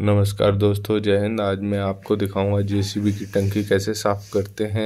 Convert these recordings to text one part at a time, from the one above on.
नमस्कार दोस्तों जय हिंद आज मैं आपको दिखाऊंगा जेसीबी की टंकी कैसे साफ़ करते हैं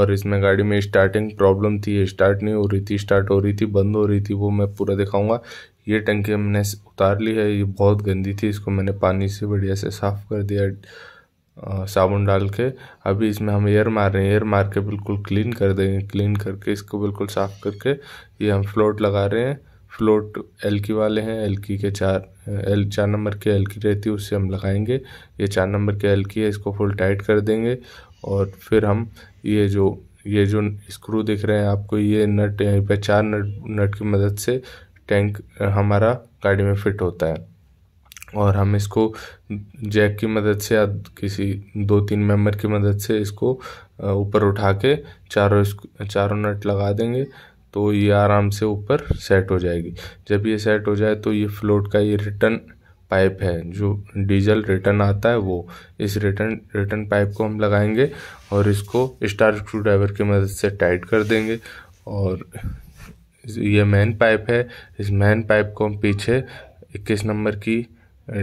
और इसमें गाड़ी में स्टार्टिंग प्रॉब्लम थी स्टार्ट नहीं हो रही थी स्टार्ट हो रही थी बंद हो रही थी वो मैं पूरा दिखाऊंगा ये टंकी हमने उतार ली है ये बहुत गंदी थी इसको मैंने पानी से बढ़िया से साफ़ कर दिया साबुन डाल के अभी इसमें हम एयर मार रहे हैं एयर मार के बिल्कुल क्लीन कर देंगे क्लीन करके इसको बिल्कुल साफ़ करके ये हम फ्लोट लगा रहे हैं फ्लोट एल की वाले हैं एल की के चार एल चार नंबर के एल की रहती है उससे हम लगाएंगे ये चार नंबर के एल की है इसको फुल टाइट कर देंगे और फिर हम ये जो ये जो स्क्रू दिख रहे हैं आपको ये नट यहीं पर चार नट नट की मदद से टैंक हमारा गाड़ी में फिट होता है और हम इसको जैक की मदद से या किसी दो तीन मेंबर की मदद से इसको ऊपर उठा के चारों चारों नट लगा देंगे तो ये आराम से ऊपर सेट हो जाएगी जब ये सेट हो जाए तो ये फ्लोट का ये रिटर्न पाइप है जो डीजल रिटर्न आता है वो इस रिटर्न रिटर्न पाइप को हम लगाएंगे और इसको स्टार स्क्रू ड्राइवर की मदद से टाइट कर देंगे और ये मैन पाइप है इस मैन पाइप को हम पीछे 21 नंबर की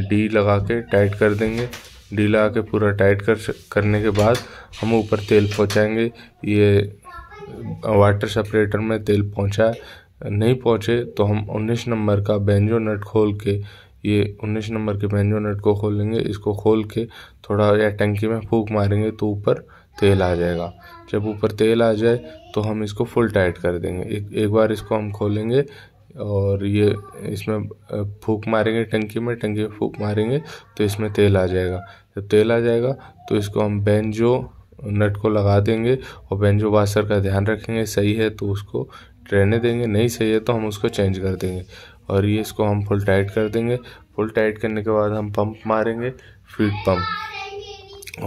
डी लगा के टाइट कर देंगे डी लगा के पूरा टाइट कर करने के बाद हम ऊपर तेल पहुंचाएंगे ये वाटर सेपरेटर में तेल पहुंचा नहीं पहुंचे तो हम 19 नंबर का बेंजो नट खोल के ये 19 नंबर के बेंजो नट को खोलेंगे इसको खोल के थोड़ा या टंकी में फूक मारेंगे तो ऊपर तेल आ जाएगा जब ऊपर तेल आ जाए तो हम इसको फुल टाइट कर देंगे एक एक बार इसको हम खोलेंगे और ये इसमें फूक मारेंगे टंकी में टंकी में फूक मारेंगे तो इसमें तेल आ जाएगा जब तेल आ जाएगा तो इसको हम बेंजो नट को लगा देंगे और बेंजो वाशर का ध्यान रखेंगे सही है तो उसको ट्रेने देंगे नहीं सही है तो हम उसको चेंज कर देंगे और ये इसको हम फुल टाइट कर देंगे फुल टाइट करने के बाद हम पंप मारेंगे फीड पंप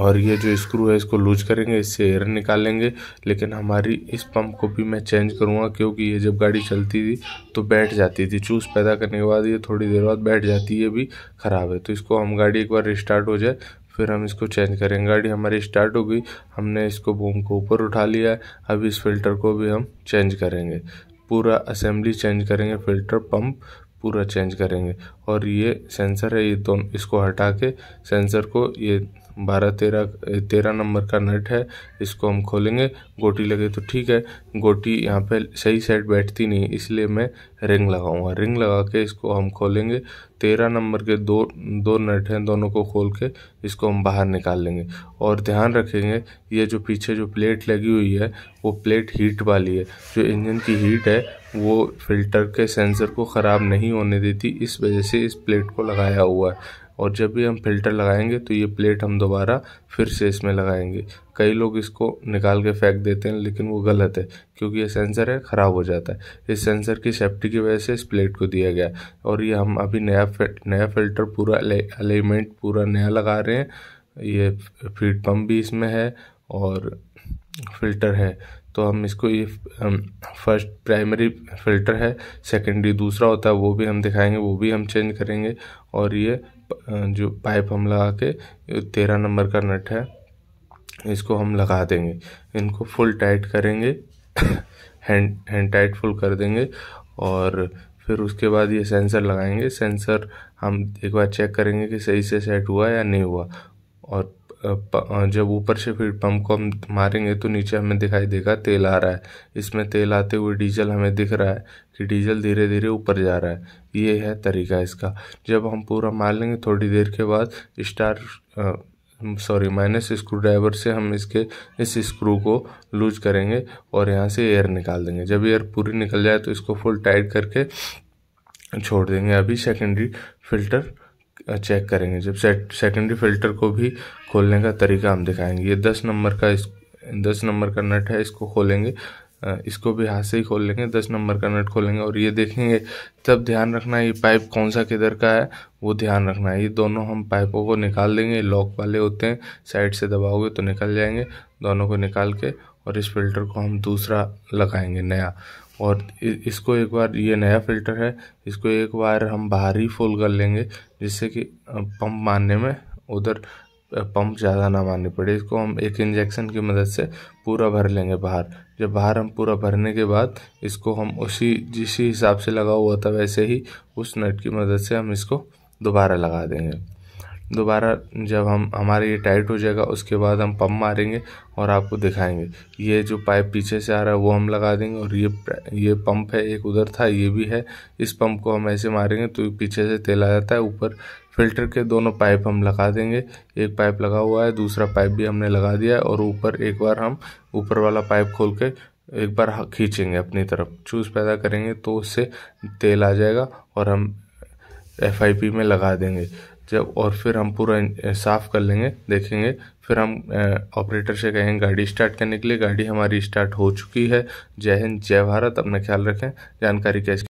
और ये जो स्क्रू है इसको लूज करेंगे इससे एयर निकालेंगे लेकिन हमारी इस पंप को भी मैं चेंज करूँगा क्योंकि ये जब गाड़ी चलती थी तो बैठ जाती थी चूस पैदा करने के बाद ये थोड़ी देर बाद बैठ जाती है भी ख़राब है तो इसको हम गाड़ी एक बार रिस्टार्ट हो जाए फिर हम इसको चेंज करेंगे गाड़ी हमारी स्टार्ट हो गई हमने इसको बूम को ऊपर उठा लिया है अब इस फिल्टर को भी हम चेंज करेंगे पूरा असेंबली चेंज करेंगे फिल्टर पंप पूरा चेंज करेंगे और ये सेंसर है ये दोनों तो इसको हटा के सेंसर को ये बारह तेरह तेरह नंबर का नट है इसको हम खोलेंगे गोटी लगे तो ठीक है गोटी यहाँ पे सही साइड बैठती नहीं इसलिए मैं रिंग लगाऊंगा रिंग लगा के इसको हम खोलेंगे तेरह नंबर के दो दो नट हैं दोनों को खोल के इसको हम बाहर निकाल लेंगे और ध्यान रखेंगे ये जो पीछे जो प्लेट लगी हुई है वो प्लेट हीट वाली है जो इंजन की हीट है वो फिल्टर के सेंसर को ख़राब नहीं होने देती इस वजह से इस प्लेट को लगाया हुआ है और जब भी हम फ़िल्टर लगाएंगे तो ये प्लेट हम दोबारा फिर से इसमें लगाएंगे कई लोग इसको निकाल के फेंक देते हैं लेकिन वो गलत है क्योंकि ये सेंसर है ख़राब हो जाता है इस सेंसर की सेफ्टी की वजह से इस प्लेट को दिया गया और ये हम अभी नया नया फिल्टर पूरा अलाइनमेंट पूरा नया लगा रहे हैं ये फीड पम्प भी इसमें है और फिल्टर है तो हम इसको ये फर्स्ट प्राइमरी फिल्टर है सेकेंडरी दूसरा होता है वो भी हम दिखाएंगे वो भी हम चेंज करेंगे और ये जो पाइप हम लगा के तेरह नंबर का नट है इसको हम लगा देंगे इनको फुल टाइट करेंगे हैंड हैंड टाइट फुल कर देंगे और फिर उसके बाद ये सेंसर लगाएंगे सेंसर हम एक बार चेक करेंगे कि सही से सेट हुआ या नहीं हुआ और जब ऊपर से फिर पंप को हम मारेंगे तो नीचे हमें दिखाई देगा तेल आ रहा है इसमें तेल आते हुए डीजल हमें दिख रहा है कि डीजल धीरे धीरे ऊपर जा रहा है ये है तरीका इसका जब हम पूरा मार लेंगे थोड़ी देर के बाद star sorry minus screwdriver से हम इसके इस स्क्रू को लूज करेंगे और यहाँ से एयर निकाल देंगे जब एयर पूरी निकल जाए तो इसको फुल टाइट करके छोड़ देंगे अभी सेकेंडरी फिल्टर चेक करेंगे जब सेकेंडरी फिल्टर को भी खोलने का तरीका हम दिखाएंगे ये दस नंबर का इस दस नंबर का नट है इसको खोलेंगे इसको भी हाथ से ही खोल लेंगे दस नंबर का नट खोलेंगे और ये देखेंगे तब ध्यान रखना है ये पाइप कौन सा किधर का है वो ध्यान रखना है ये दोनों हम पाइपों को निकाल देंगे लॉक वाले होते हैं साइड से दबाओगे तो निकल जाएंगे दोनों को निकाल के और इस फिल्टर को हम दूसरा लगाएंगे नया और इसको एक बार ये नया फ़िल्टर है इसको एक बार हम बाहरी फुल कर लेंगे जिससे कि पंप मारने में उधर पंप ज़्यादा ना मारने पड़े इसको हम एक इंजेक्शन की मदद से पूरा भर लेंगे बाहर जब बाहर हम पूरा भरने के बाद इसको हम उसी जिस हिसाब से लगा हुआ था वैसे ही उस नट की मदद से हम इसको दोबारा लगा देंगे दोबारा जब हम हमारे ये टाइट हो जाएगा उसके बाद हम पम्प मारेंगे और आपको दिखाएंगे ये जो पाइप पीछे से आ रहा है वो हम लगा देंगे और ये ये पंप है एक उधर था ये भी है इस पंप को हम ऐसे मारेंगे तो पीछे से तेल आ जाता है ऊपर फिल्टर के दोनों पाइप हम लगा देंगे एक पाइप लगा हुआ है दूसरा पाइप भी हमने लगा दिया है और ऊपर एक बार हम ऊपर वाला पाइप खोल के एक बार खींचेंगे अपनी तरफ चूस पैदा करेंगे तो उससे तेल आ जाएगा और हम एफ में लगा देंगे जब और फिर हम पूरा साफ़ कर लेंगे देखेंगे फिर हम ऑपरेटर से कहेंगे गाड़ी स्टार्ट करने के लिए गाड़ी हमारी स्टार्ट हो चुकी है जय हिंद जय भारत अपना ख्याल रखें जानकारी कैसे